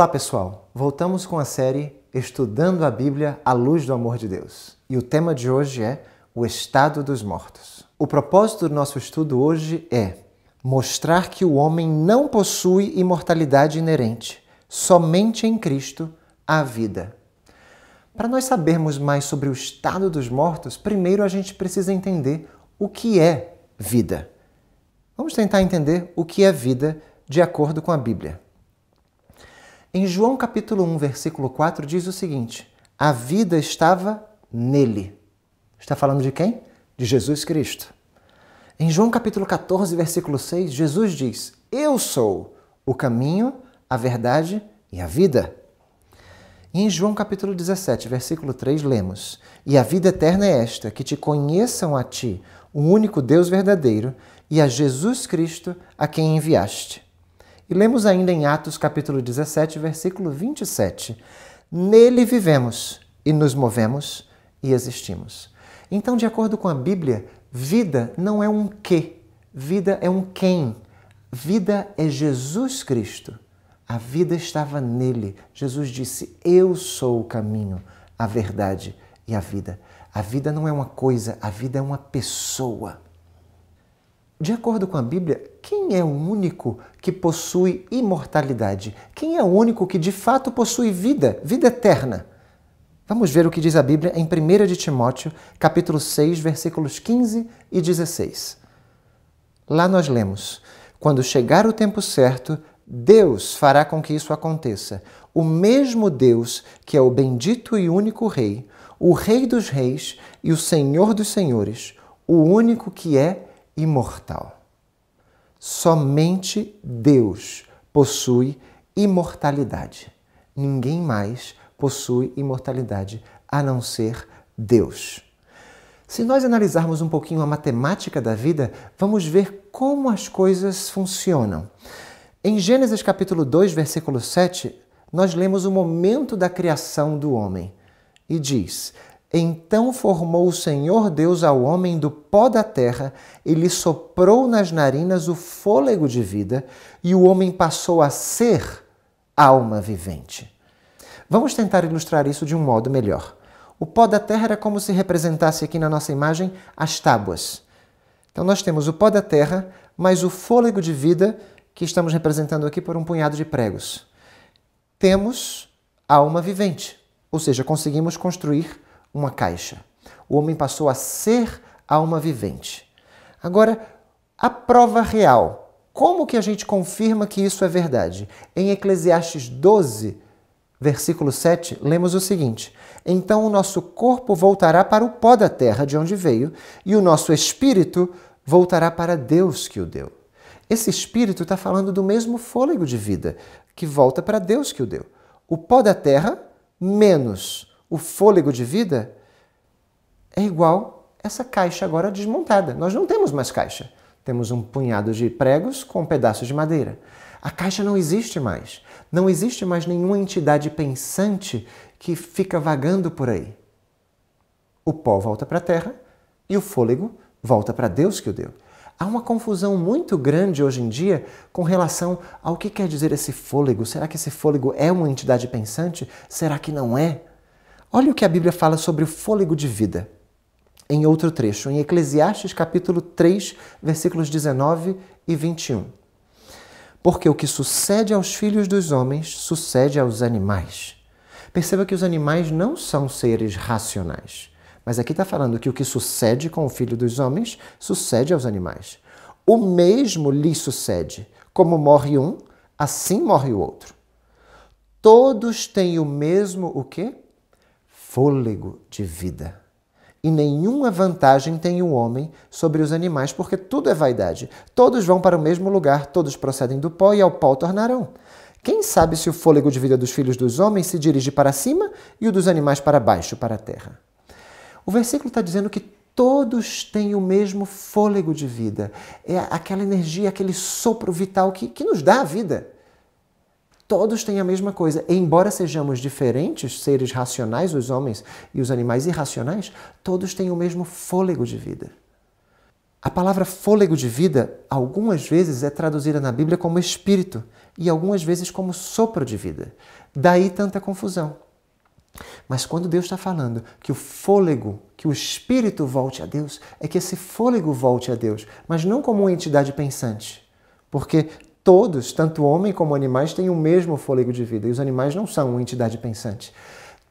Olá, pessoal. Voltamos com a série Estudando a Bíblia à luz do amor de Deus. E o tema de hoje é o estado dos mortos. O propósito do nosso estudo hoje é mostrar que o homem não possui imortalidade inerente. Somente em Cristo há vida. Para nós sabermos mais sobre o estado dos mortos, primeiro a gente precisa entender o que é vida. Vamos tentar entender o que é vida de acordo com a Bíblia. Em João capítulo 1, versículo 4, diz o seguinte: A vida estava nele. Está falando de quem? De Jesus Cristo. Em João capítulo 14, versículo 6, Jesus diz: Eu sou o caminho, a verdade e a vida. E em João capítulo 17, versículo 3, lemos: E a vida eterna é esta, que te conheçam a ti, o único Deus verdadeiro, e a Jesus Cristo, a quem enviaste. E lemos ainda em Atos capítulo 17, versículo 27. Nele vivemos e nos movemos e existimos. Então, de acordo com a Bíblia, vida não é um que, vida é um quem. Vida é Jesus Cristo. A vida estava nele. Jesus disse: Eu sou o caminho, a verdade e a vida. A vida não é uma coisa, a vida é uma pessoa. De acordo com a Bíblia, quem é o único que possui imortalidade? Quem é o único que de fato possui vida, vida eterna? Vamos ver o que diz a Bíblia em 1 de Timóteo, capítulo 6, versículos 15 e 16. Lá nós lemos: Quando chegar o tempo certo, Deus fará com que isso aconteça. O mesmo Deus, que é o bendito e único rei, o rei dos reis e o senhor dos senhores, o único que é imortal. Somente Deus possui imortalidade. Ninguém mais possui imortalidade a não ser Deus. Se nós analisarmos um pouquinho a matemática da vida, vamos ver como as coisas funcionam. Em Gênesis capítulo 2, versículo 7, nós lemos o momento da criação do homem e diz: então formou o Senhor Deus ao homem do pó da terra, ele soprou nas narinas o fôlego de vida, e o homem passou a ser alma vivente. Vamos tentar ilustrar isso de um modo melhor. O pó da terra era como se representasse aqui na nossa imagem as tábuas. Então nós temos o pó da terra, mais o fôlego de vida, que estamos representando aqui por um punhado de pregos. Temos alma vivente, ou seja, conseguimos construir uma caixa. O homem passou a ser alma vivente. Agora, a prova real. Como que a gente confirma que isso é verdade? Em Eclesiastes 12, versículo 7, lemos o seguinte: Então o nosso corpo voltará para o pó da terra de onde veio, e o nosso espírito voltará para Deus que o deu. Esse espírito está falando do mesmo fôlego de vida que volta para Deus que o deu. O pó da terra, menos o fôlego de vida, é igual essa caixa agora desmontada. Nós não temos mais caixa. Temos um punhado de pregos com um pedaços de madeira. A caixa não existe mais. Não existe mais nenhuma entidade pensante que fica vagando por aí. O pó volta para a terra e o fôlego volta para Deus que o deu. Há uma confusão muito grande hoje em dia com relação ao que quer dizer esse fôlego. Será que esse fôlego é uma entidade pensante? Será que não é? Olha o que a Bíblia fala sobre o fôlego de vida. Em outro trecho, em Eclesiastes capítulo 3, versículos 19 e 21. Porque o que sucede aos filhos dos homens sucede aos animais. Perceba que os animais não são seres racionais. Mas aqui está falando que o que sucede com o filho dos homens sucede aos animais. O mesmo lhe sucede. Como morre um, assim morre o outro. Todos têm o mesmo o quê? fôlego de vida. E nenhuma vantagem tem o homem sobre os animais, porque tudo é vaidade. Todos vão para o mesmo lugar, todos procedem do pó e ao pó tornarão. Quem sabe se o fôlego de vida dos filhos dos homens se dirige para cima e o dos animais para baixo, para a terra? O versículo está dizendo que todos têm o mesmo fôlego de vida. É aquela energia, aquele sopro vital que, que nos dá a vida todos têm a mesma coisa. embora sejamos diferentes, seres racionais, os homens e os animais irracionais, todos têm o mesmo fôlego de vida. A palavra fôlego de vida, algumas vezes, é traduzida na Bíblia como espírito e algumas vezes como sopro de vida. Daí tanta confusão. Mas quando Deus está falando que o fôlego, que o espírito volte a Deus, é que esse fôlego volte a Deus, mas não como uma entidade pensante. Porque Todos, tanto homem como animais, têm o mesmo fôlego de vida, e os animais não são uma entidade pensante.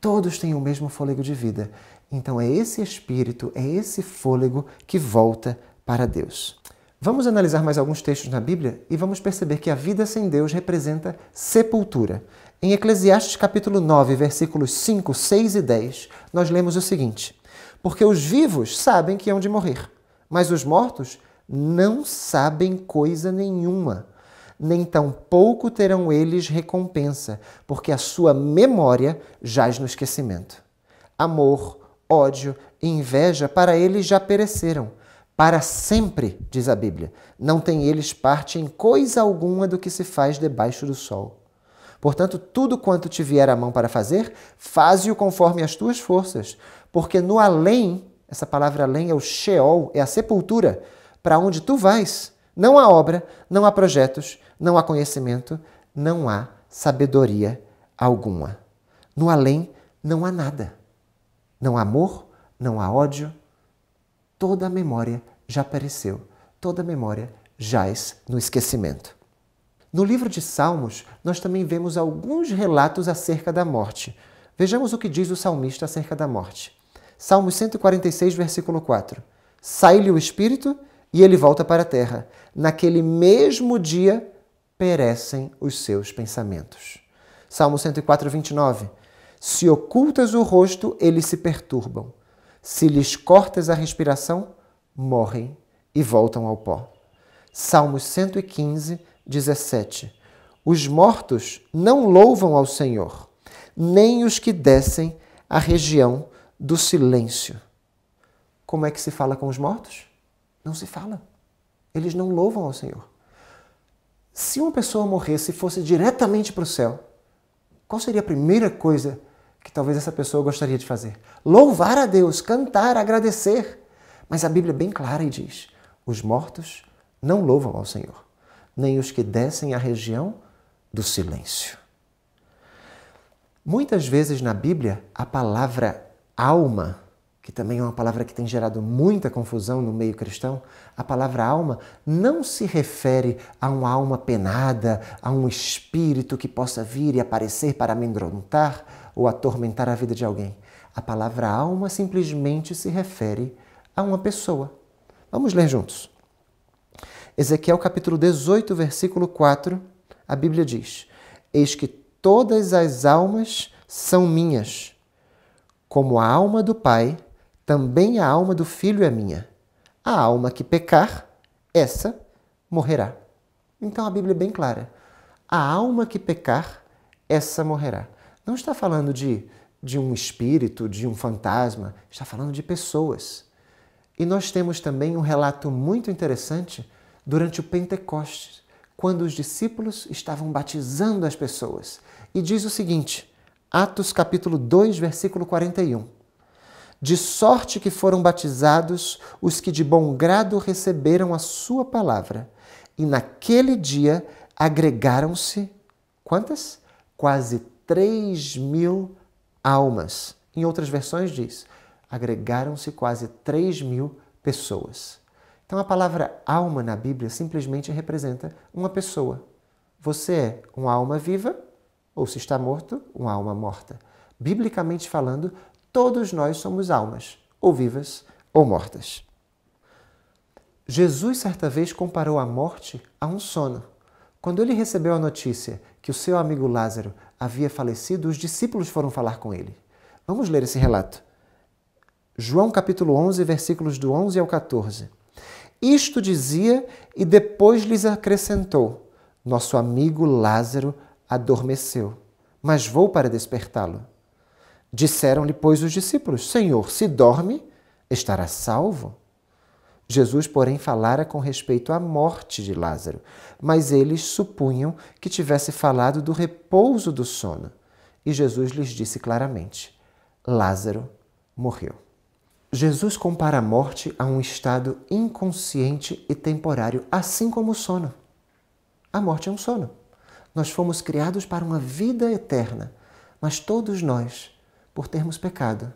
Todos têm o mesmo fôlego de vida. Então é esse espírito, é esse fôlego que volta para Deus. Vamos analisar mais alguns textos na Bíblia e vamos perceber que a vida sem Deus representa sepultura. Em Eclesiastes capítulo 9, versículos 5, 6 e 10, nós lemos o seguinte: Porque os vivos sabem que hão de morrer, mas os mortos não sabem coisa nenhuma, nem tampouco terão eles recompensa, porque a sua memória jaz no esquecimento. Amor, ódio e inveja para eles já pereceram. Para sempre, diz a Bíblia, não tem eles parte em coisa alguma do que se faz debaixo do sol. Portanto, tudo quanto te vier à mão para fazer, faze-o conforme as tuas forças, porque no além, essa palavra além é o Sheol, é a sepultura, para onde tu vais, não há obra, não há projetos, não há conhecimento, não há sabedoria alguma. No além não há nada. Não há amor, não há ódio. Toda a memória já pereceu, toda a memória jaz no esquecimento. No livro de Salmos, nós também vemos alguns relatos acerca da morte. Vejamos o que diz o salmista acerca da morte. Salmos 146, versículo 4. Sai-lhe o espírito e ele volta para a terra. Naquele mesmo dia perecem os seus pensamentos. Salmo 104, 29. Se ocultas o rosto, eles se perturbam. Se lhes cortas a respiração, morrem e voltam ao pó. Salmos 115, 17. Os mortos não louvam ao Senhor, nem os que descem à região do silêncio. Como é que se fala com os mortos? Não se fala. Eles não louvam ao Senhor. Se uma pessoa morresse e fosse diretamente para o céu, qual seria a primeira coisa que talvez essa pessoa gostaria de fazer? Louvar a Deus, cantar, agradecer. Mas a Bíblia é bem clara e diz: os mortos não louvam ao Senhor, nem os que descem à região do silêncio. Muitas vezes na Bíblia, a palavra alma que também é uma palavra que tem gerado muita confusão no meio cristão, a palavra alma não se refere a uma alma penada, a um espírito que possa vir e aparecer para amedrontar ou atormentar a vida de alguém. A palavra alma simplesmente se refere a uma pessoa. Vamos ler juntos. Ezequiel capítulo 18, versículo 4, a Bíblia diz: Eis que todas as almas são minhas, como a alma do Pai também a alma do filho é minha. A alma que pecar, essa morrerá. Então a Bíblia é bem clara. A alma que pecar, essa morrerá. Não está falando de, de um espírito, de um fantasma, está falando de pessoas. E nós temos também um relato muito interessante durante o Pentecostes, quando os discípulos estavam batizando as pessoas. E diz o seguinte, Atos capítulo 2, versículo 41 de sorte que foram batizados os que de bom grado receberam a sua palavra. E naquele dia agregaram-se quantas? Quase três mil almas. Em outras versões diz, agregaram-se quase três mil pessoas. Então a palavra alma na Bíblia simplesmente representa uma pessoa. Você é uma alma viva, ou se está morto, uma alma morta. Biblicamente falando, todos nós somos almas, ou vivas ou mortas. Jesus certa vez comparou a morte a um sono. Quando ele recebeu a notícia que o seu amigo Lázaro havia falecido, os discípulos foram falar com ele. Vamos ler esse relato. João capítulo 11, versículos do 11 ao 14. Isto dizia e depois lhes acrescentou: Nosso amigo Lázaro adormeceu, mas vou para despertá-lo. Disseram-lhe, pois, os discípulos: Senhor, se dorme, estará salvo. Jesus, porém, falara com respeito à morte de Lázaro, mas eles supunham que tivesse falado do repouso do sono. E Jesus lhes disse claramente: Lázaro morreu. Jesus compara a morte a um estado inconsciente e temporário, assim como o sono. A morte é um sono. Nós fomos criados para uma vida eterna, mas todos nós por termos pecado.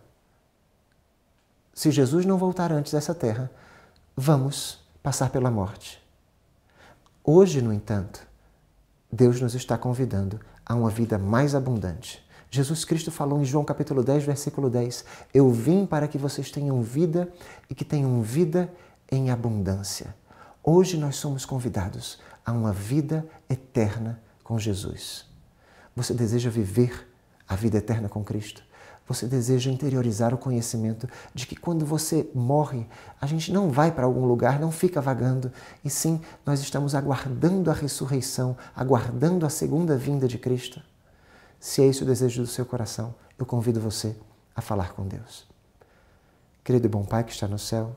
Se Jesus não voltar antes dessa terra, vamos passar pela morte. Hoje, no entanto, Deus nos está convidando a uma vida mais abundante. Jesus Cristo falou em João capítulo 10, versículo 10: Eu vim para que vocês tenham vida e que tenham vida em abundância. Hoje nós somos convidados a uma vida eterna com Jesus. Você deseja viver a vida eterna com Cristo? Você deseja interiorizar o conhecimento de que quando você morre, a gente não vai para algum lugar, não fica vagando, e sim nós estamos aguardando a ressurreição, aguardando a segunda vinda de Cristo. Se é esse o desejo do seu coração, eu convido você a falar com Deus. Querido e bom Pai que está no céu,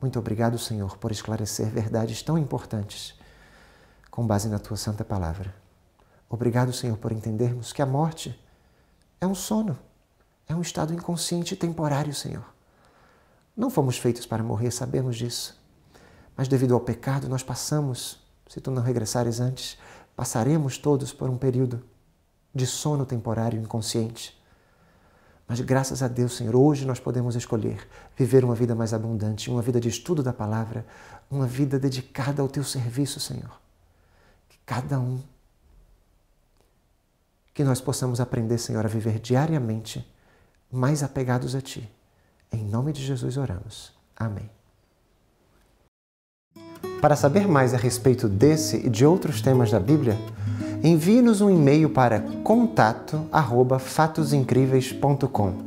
muito obrigado, Senhor, por esclarecer verdades tão importantes com base na tua santa palavra. Obrigado, Senhor, por entendermos que a morte é um sono. É um estado inconsciente e temporário, Senhor. Não fomos feitos para morrer, sabemos disso. Mas devido ao pecado, nós passamos, se tu não regressares antes, passaremos todos por um período de sono temporário inconsciente. Mas graças a Deus, Senhor, hoje nós podemos escolher viver uma vida mais abundante, uma vida de estudo da palavra, uma vida dedicada ao teu serviço, Senhor. Que cada um que nós possamos aprender, Senhor, a viver diariamente mais apegados a Ti. Em nome de Jesus oramos. Amém. Para saber mais a respeito desse e de outros temas da Bíblia, envie-nos um e-mail para contato@fatosincríveis.com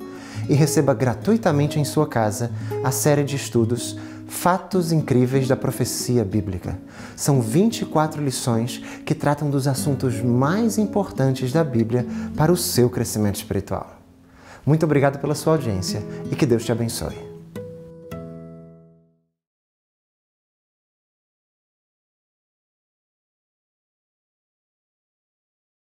e receba gratuitamente em sua casa a série de estudos Fatos Incríveis da Profecia Bíblica. São 24 lições que tratam dos assuntos mais importantes da Bíblia para o seu crescimento espiritual. Muito obrigado pela sua audiência e que Deus te abençoe.